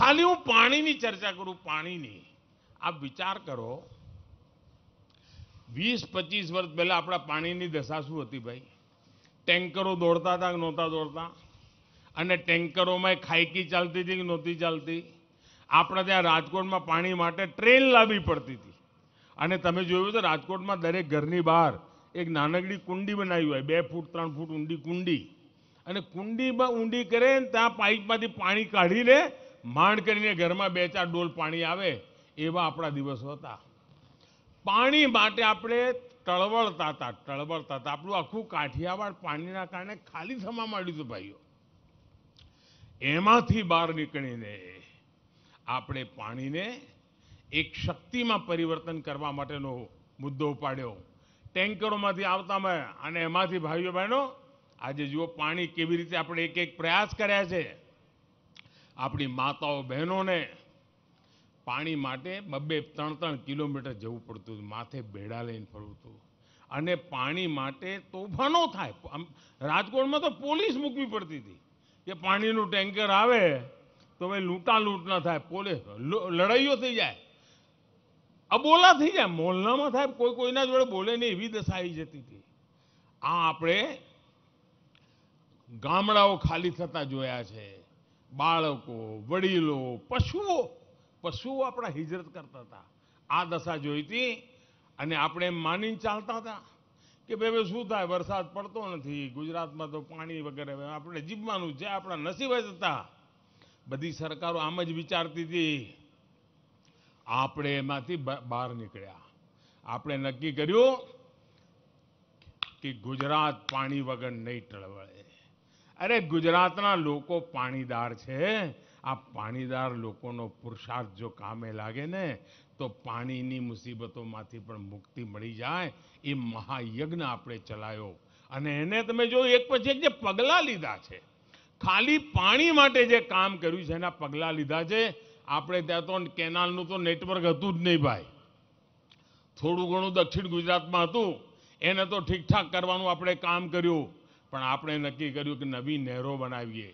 ખાલી હું પાણીની ચર્ચા કરું પાણીની આપ વિચાર કરો વીસ પચીસ વર્ષ પહેલાં આપણા પાણીની દશા શું હતી ભાઈ ટેન્કરો દોડતા હતા કે નહોતા દોડતા અને ટેન્કરોમાં ખાયકી ચાલતી હતી કે નહોતી ચાલતી આપણે ત્યાં રાજકોટમાં પાણી માટે ટ્રેન લાવવી પડતી હતી અને તમે જોયું તો રાજકોટમાં દરેક ઘરની બહાર એક નાનકડી કુંડી બનાવી હોય બે ફૂટ ત્રણ ફૂટ ઊંડી કુંડી અને કુંડીમાં ઊંડી કરે ત્યાં પાઇપમાંથી પાણી કાઢીને માંડ કરીને ઘરમાં બે ચાર ડોલ પાણી આવે એવા આપણા દિવસો હતા પાણી માટે આપણે ટળવળતા હતા ટળવળતા હતા આપણું આખું કાઠિયાવાડ પાણીના કારણે ખાલી થવા માંડ્યું હતું ભાઈઓ એમાંથી બહાર નીકળીને આપણે પાણીને એક શક્તિમાં પરિવર્તન કરવા માટેનો મુદ્દો ઉપાડ્યો ટેન્કરોમાંથી આવતા મેં અને એમાંથી ભાઈઓ બહેનો આજે જુઓ પાણી કેવી રીતે આપણે એક એક પ્રયાસ કર્યા છે આપણી માતાઓ બહેનોને પાણી માટે બબે ત્રણ ત્રણ કિલોમીટર જવું પડતું હતું માથે ભેડા લઈને ફરવું હતું અને પાણી માટે તોફાનો થાય રાજકોટમાં તો પોલીસ મૂકવી પડતી હતી કે પાણીનું ટેન્કર આવે તો ભાઈ લૂંટાલૂંટ ના થાય પોલીસ લડાઈઓ થઈ જાય અબોલા થઈ જાય મોહલ્લામાં થાય કોઈ કોઈના જોડે બોલે નહીં એવી દશા આવી જતી હતી આ આપણે ગામડાઓ ખાલી થતા જોયા છે બાળકો વડીલો પશુઓ પશુઓ આપણા હિજરત કરતા હતા આ દશા જોઈતી અને આપણે એમ માની ચાલતા હતા કે ભાઈ શું થાય વરસાદ પડતો નથી ગુજરાતમાં તો પાણી વગેરે આપણે જીવવાનું જે આપણા નસીબ જ હતા બધી સરકારો આમ જ વિચારતી હતી આપણે એમાંથી બહાર નીકળ્યા આપણે નક્કી કર્યું કે ગુજરાત પાણી વગર નહીં ટળવળે અરે ગુજરાતના લોકો પાણીદાર છે આ પાણીદાર લોકોનો પુરુષાર્થ જો કામે લાગે ને તો પાણીની મુસીબતોમાંથી પણ મુક્તિ મળી જાય એ મહાયજ્ઞ આપણે ચલાયો અને એને તમે જો એક પછી એક જે પગલાં લીધા છે ખાલી પાણી માટે જે કામ કર્યું છે એના પગલાં લીધા છે આપણે ત્યાં તો કેનાલનું તો નેટવર્ક હતું જ નહીં ભાઈ થોડું ઘણું દક્ષિણ ગુજરાતમાં હતું એને તો ઠીકઠાક કરવાનું આપણે કામ કર્યું પણ આપણે નક્કી કર્યું કે નવી નહેરો બનાવીએ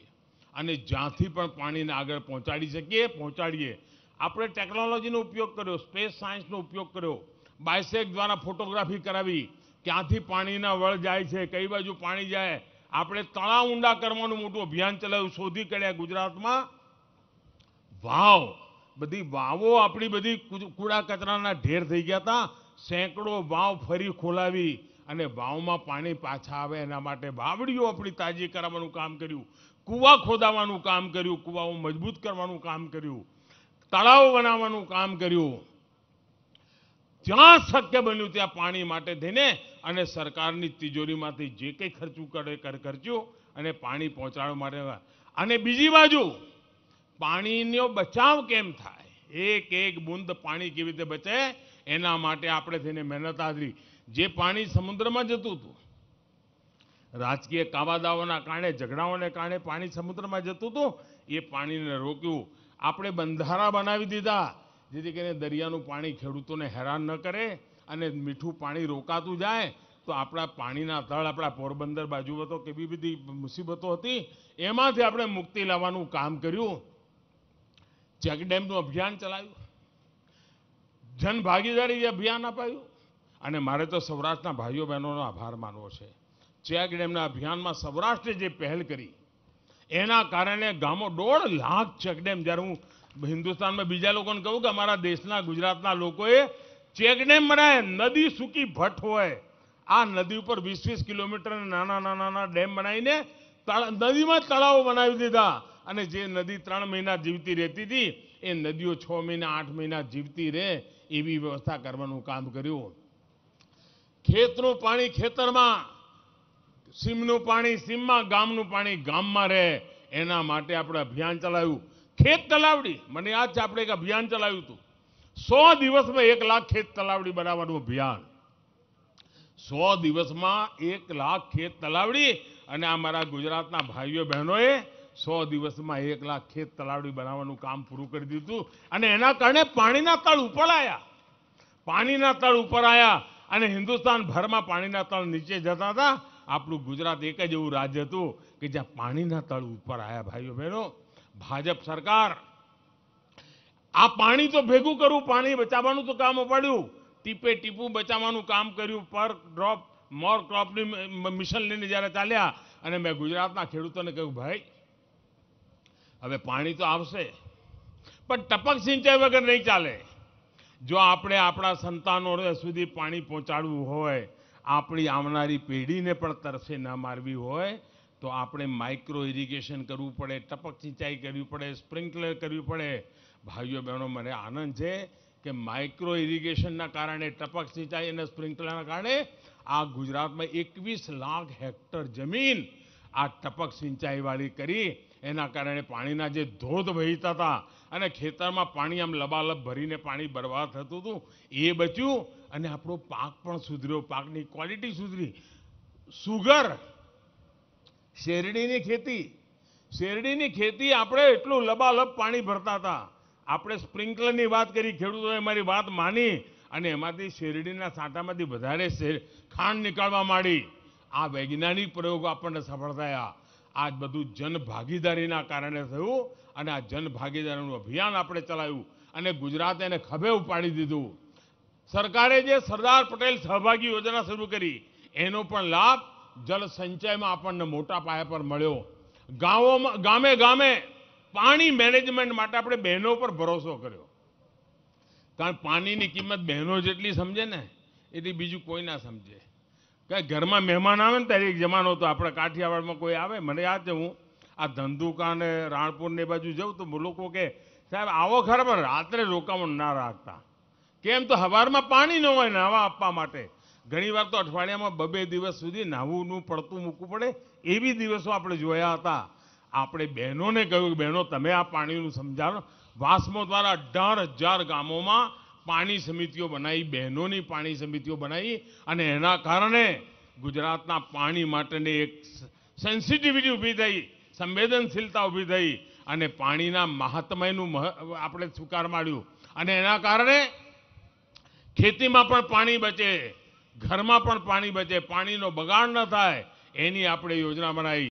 અને જ્યાંથી પણ પાણીને આગળ પહોંચાડી શકીએ પહોંચાડીએ આપણે ટેકનોલોજીનો ઉપયોગ કર્યો સ્પેસ સાયન્સનો ઉપયોગ કર્યો બાયસેક દ્વારા ફોટોગ્રાફી કરાવી ક્યાંથી પાણીના વળ જાય છે કઈ બાજુ પાણી જાય આપણે તળાવ ઊંડા કરવાનું મોટું અભિયાન ચલાવ્યું શોધી કાઢ્યા ગુજરાતમાં વાવ બધી વાવો આપણી બધી કૂડા કચરાના ઢેર થઈ ગયા હતા સેંકડો વાવ ફરી ખોલાવી અને વાવમાં પાણી પાછા આવે એના માટે વાવડીઓ આપણી તાજી કરાવવાનું કામ કર્યું કૂવા ખોદાવાનું કામ કર્યું કૂવાઓ મજબૂત કરવાનું કામ કર્યું તળાવ બનાવવાનું કામ કર્યું જ્યાં શક્ય બન્યું ત્યાં પાણી માટે થઈને અને સરકારની તિજોરીમાંથી જે કંઈ ખર્ચું કરે ખર્ચ્યું અને પાણી પહોંચાડવા માટે અને બીજી બાજુ પાણીનો બચાવ કેમ થાય એક એક બુંદ પાણી કેવી રીતે બચે એના માટે આપણે થઈને મહેનત આદરી જે પાણી સમુદ્રમાં જતું હતું રાજકીય કાવાદાઓના કારણે ઝઘડાઓને કારણે પાણી સમુદ્રમાં જતું હતું એ પાણીને રોક્યું આપણે બંધારા બનાવી દીધા જેથી કરીને દરિયાનું પાણી ખેડૂતોને હેરાન ન કરે અને મીઠું પાણી રોકાતું જાય તો આપણા પાણીના તળ આપણા પોરબંદર બાજુ તો કેવી બધી મુસીબતો હતી એમાંથી આપણે મુક્તિ લાવવાનું કામ કર્યું ચેકડેમનું અભિયાન ચલાવ્યું જન ભાગીદારી અભિયાન અપાયું અને મારે તો સૌરાષ્ટ્રના ભાઈઓ બહેનોનો આભાર માનવો છે ચેક ડેમના અભિયાનમાં સૌરાષ્ટ્રે જે પહેલ કરી એના કારણે ગામો દોઢ લાખ ચેક ડેમ જ્યારે હું હિન્દુસ્તાનમાં બીજા લોકોને કહું કે અમારા દેશના ગુજરાતના લોકોએ ચેકડેમ બનાવે નદી સૂકી ભટ્ટ હોય આ નદી ઉપર વીસ વીસ કિલોમીટર નાના નાના નાના ડેમ બનાવીને નદીમાં તળાવો બનાવી દીધા અને જે નદી ત્રણ મહિના જીવતી રહેતી હતી એ નદીઓ છ મહિના આઠ મહિના જીવતી રહે એવી વ્યવસ્થા કરવાનું કામ કર્યું ખેતનું પાણી ખેતરમાં સીમનું પાણી સીમમાં ગામનું પાણી ગામમાં રહે એના માટે આપણે અભિયાન ચલાવ્યું ખેત તલાવડી મને યાદ છે આપણે એક અભિયાન ચલાવ્યું હતું સો દિવસમાં એક લાખ ખેત તલાવડી બનાવવાનું અભિયાન સો દિવસમાં એક લાખ ખેત તલાવડી અને અમારા ગુજરાતના ભાઈઓ બહેનોએ સો દિવસમાં એક લાખ ખેત તલાવડી બનાવવાનું કામ પૂરું કરી દીધું અને એના કારણે પાણીના તળ ઉપર આવ્યા પાણીના તળ ઉપર આવ્યા અને હિન્દુસ્તાન ભરમાં પાણીના તળ નીચે જતા હતા આપણું ગુજરાત એક જ એવું રાજ્ય હતું કે જ્યાં પાણીના તળ ઉપર આવ્યા ભાઈઓ બહેનો ભાજપ સરકાર આ પાણી તો ભેગું કરવું પાણી બચાવવાનું તો કામ અપાડ્યું ટીપે ટીપું બચાવવાનું કામ કર્યું પર ડ્રોપ મોર ક્રોપની મિશન લઈને જ્યારે ચાલ્યા અને મેં ગુજરાતના ખેડૂતોને કહ્યું ભાઈ હવે પાણી તો આવશે પણ ટપક સિંચાઈ વગર નહીં ચાલે જો આપણે આપણા સંતાનો સુધી પાણી પહોંચાડવું હોય આપણી આવનારી પેઢીને પણ તરસે ન મારવી હોય તો આપણે માઇક્રો ઇરિગેશન કરવું પડે ટપક સિંચાઈ કરવી પડે સ્પ્રિંકલર કરવી પડે ભાઈઓ બહેનો મને આનંદ છે કે માઇક્રો ઇરિગેશનના કારણે ટપક સિંચાઈ અને સ્પ્રિંકલરના કારણે આ ગુજરાતમાં એકવીસ લાખ હેક્ટર જમીન આ ટપક સિંચાઈવાળી કરી એના કારણે પાણીના જે ધોધ વહેતા હતા અને ખેતરમાં પાણી આમ લબાલબ ભરીને પાણી બરબાદ થતું હતું એ બચ્યું અને આપણો પાક પણ સુધર્યો પાકની ક્વોલિટી સુધરી સુગર શેરડીની ખેતી શેરડીની ખેતી આપણે એટલું લબાલબ પાણી ભરતા હતા આપણે સ્પ્રિંકલરની વાત કરી ખેડૂતોએ મારી વાત માની અને એમાંથી શેરડીના સાંટામાંથી વધારે ખાંડ નીકાળવા માંડી આ વૈજ્ઞાનિક પ્રયોગો આપણને સફળ થયા આજ બધું જનભાગીદારીના કારણે થયું અને આ જનભાગીદારીનું અભિયાન આપણે ચલાવ્યું અને ગુજરાતે એને ખભે ઉપાડી દીધું સરકારે જે સરદાર પટેલ સહભાગી યોજના શરૂ કરી એનો પણ લાભ જળ સંચયમાં આપણને મોટા પાયા પર મળ્યો ગામોમાં ગામે ગામે પાણી મેનેજમેન્ટ માટે આપણે બહેનો પર ભરોસો કર્યો કારણ પાણીની કિંમત બહેનો જેટલી સમજે ને એટલી બીજું કોઈ ના સમજે કાંઈ ઘરમાં મહેમાન આવે ને ત્યારે એક જમાનો હતો આપણે કાઠિયાવાડમાં કોઈ આવે મને યાદ છે હું આ ધંધુકા ને રાણપુર ને બાજુ જાઉં તો લોકો કે સાહેબ આવો ખરા પણ રાત્રે રોકામણ ના રાખતા કેમ તો હવારમાં પાણી ન હોય નાવા આપવા માટે ઘણીવાર તો અઠવાડિયામાં બબે દિવસ સુધી નાહવું પડતું મૂકવું પડે એવી દિવસો આપણે જોયા હતા આપણે બહેનોને કહ્યું કે બહેનો તમે આ પાણીનું સમજાવો વાસમો દ્વારા અઢાર હજાર ગામોમાં પાણી સમિતિઓ બનાવી બહેનોની પાણી સમિતિઓ બનાવી અને એના કારણે ગુજરાતના પાણી માટેની એક સેન્સિટિવિટી ઊભી થઈ સંવેદનશીલતા ઊભી થઈ અને પાણીના મહાત્મયનું આપણે સ્વીકાર માળ્યું અને એના કારણે ખેતીમાં પણ પાણી બચે ઘરમાં પણ પાણી બચે પાણીનો બગાડ ન થાય એની આપણે યોજના બનાવી